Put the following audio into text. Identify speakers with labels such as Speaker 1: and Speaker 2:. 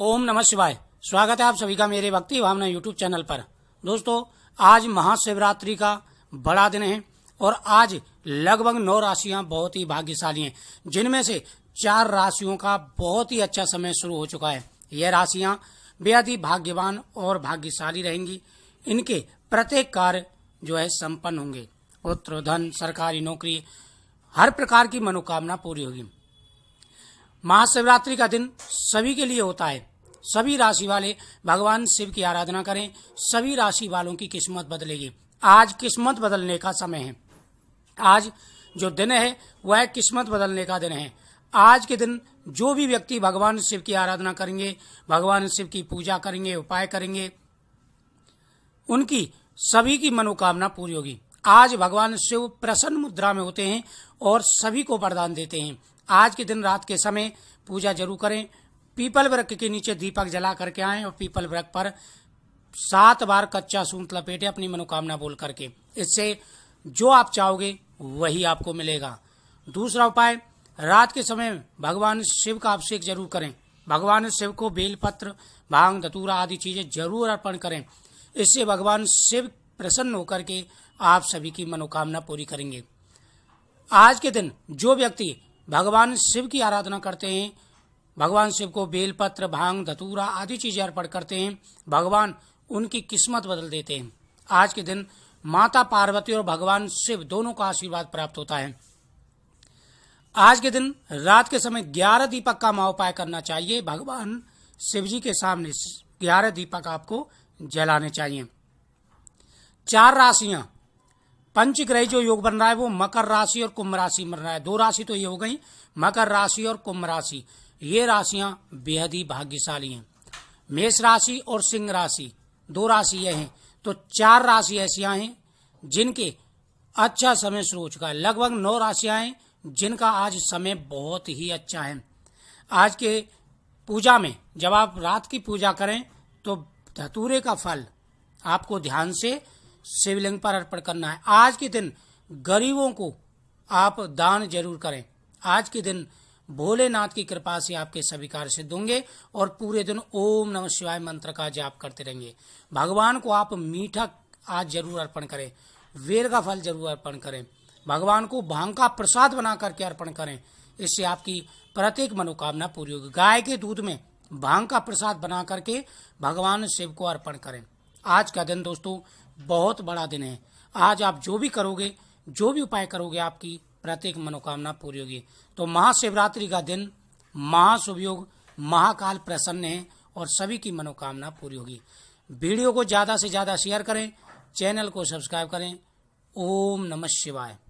Speaker 1: ओम नमः शिवाय स्वागत है आप सभी का मेरे भक्ति भावना यूट्यूब चैनल पर दोस्तों आज महाशिवरात्रि का बड़ा दिन है और आज लगभग नौ राशियां बहुत ही भाग्यशाली हैं जिनमें से चार राशियों का बहुत ही अच्छा समय शुरू हो चुका है यह राशियां बेहद ही भाग्यवान और भाग्यशाली रहेंगी इनके प्रत्येक कार्य जो है संपन्न होंगे पुत्र धन सरकारी नौकरी हर प्रकार की मनोकामना पूरी होगी महाशिवरात्रि का दिन सभी के लिए होता है सभी राशि वाले भगवान शिव की आराधना करें सभी राशि वालों की किस्मत बदलेगी आज किस्मत बदलने का समय है आज जो दिन है वह किस्मत बदलने का दिन है आज के दिन जो भी व्यक्ति भगवान शिव की आराधना करेंगे भगवान शिव की पूजा करेंगे उपाय करेंगे उनकी सभी की मनोकामना पूरी होगी आज भगवान शिव प्रसन्न मुद्रा में होते हैं और सभी को वरदान देते हैं आज के दिन रात के समय पूजा जरूर करें पीपल वृक्ष के नीचे दीपक जला करके आए और पीपल वृक्ष पर सात बार कच्चा सूत लपेटे अपनी मनोकामना बोल करके इससे जो आप चाहोगे वही आपको मिलेगा दूसरा उपाय रात के समय भगवान शिव का अभिषेक जरूर करें भगवान शिव को बेलपत्र भांग धतूरा आदि चीजें जरूर अर्पण करें इससे भगवान शिव प्रसन्न होकर के आप सभी की मनोकामना पूरी करेंगे आज के दिन जो व्यक्ति भगवान शिव की आराधना करते हैं भगवान शिव को बेलपत्र भांग धतूरा आदि चीजें अर्पण करते हैं भगवान उनकी किस्मत बदल देते हैं आज के दिन माता पार्वती और भगवान शिव दोनों का आशीर्वाद प्राप्त होता है आज के दिन रात के समय ग्यारह दीपक का महोपाय करना चाहिए भगवान शिव जी के सामने ग्यारह दीपक आपको जलाने चाहिए चार राशियां पंचग्रही जो योग बन रहा है वो मकर राशि और कुंभ राशि बन रहा है दो राशि तो ये हो गई मकर राशि और कुंभ राशि ये राशियां बेहद ही भाग्यशाली हैं मेष राशि और सिंह राशि दो राशि ये हैं तो चार राशि ऐसी हैं जिनके अच्छा समय शुरू हो चुका है लगभग नौ राशियां हैं जिनका आज समय बहुत ही अच्छा है आज के पूजा में जब आप रात की पूजा करें तो धतूरे का फल आपको ध्यान से शिवलिंग पर अर्पण करना है आज के दिन गरीबों को आप दान जरूर करें आज के दिन भोलेनाथ की कृपा से आपके सभी कार्य सिद्ध होंगे और पूरे दिन ओम नमः शिवाय मंत्र का जाप करते रहेंगे भगवान को आप मीठा आज जरूर अर्पण करें वेर का फल जरूर अर्पण करें भगवान को भांग का प्रसाद बना करके अर्पण करें इससे आपकी प्रत्येक मनोकामना पूरी होगी गाय के दूध में भांग का प्रसाद बना करके भगवान शिव को अर्पण करें आज का दिन दोस्तों बहुत बड़ा दिन है आज आप जो भी करोगे जो भी उपाय करोगे आपकी प्रत्येक मनोकामना पूरी होगी तो महाशिवरात्रि का दिन महाशुभ योग महाकाल प्रसन्न है और सभी की मनोकामना पूरी होगी वीडियो को ज्यादा से ज्यादा शेयर करें चैनल को सब्सक्राइब करें ओम नमः शिवाय